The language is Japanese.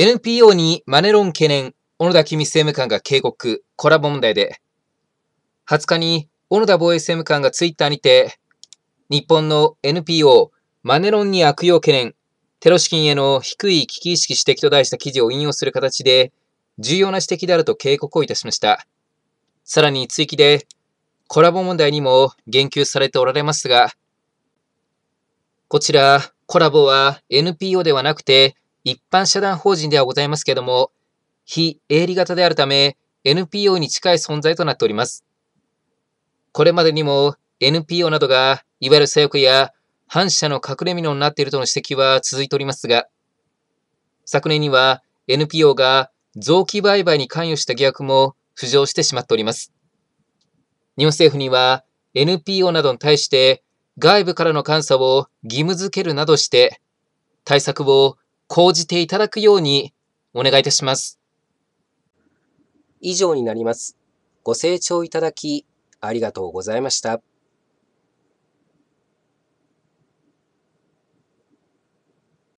NPO にマネロン懸念、小野田公政務官が警告、コラボ問題で、20日に小野田防衛政務官がツイッターにて、日本の NPO マネロンに悪用懸念、テロ資金への低い危機意識指摘と題した記事を引用する形で、重要な指摘であると警告をいたしました。さらに追記で、コラボ問題にも言及されておられますが、こちら、コラボは NPO ではなくて、一般社団法人ではございますけれども、非営利型であるため、NPO に近い存在となっております。これまでにも NPO などが、いわゆる左翼や反社の隠れ蓑になっているとの指摘は続いておりますが、昨年には NPO が臓器売買に関与した疑惑も浮上してしまっております。日本政府には NPO などに対して外部からの監査を義務付けるなどして対策を講じていただくようにお願いいたします。以上になります。ご清聴いただきありがとうございました。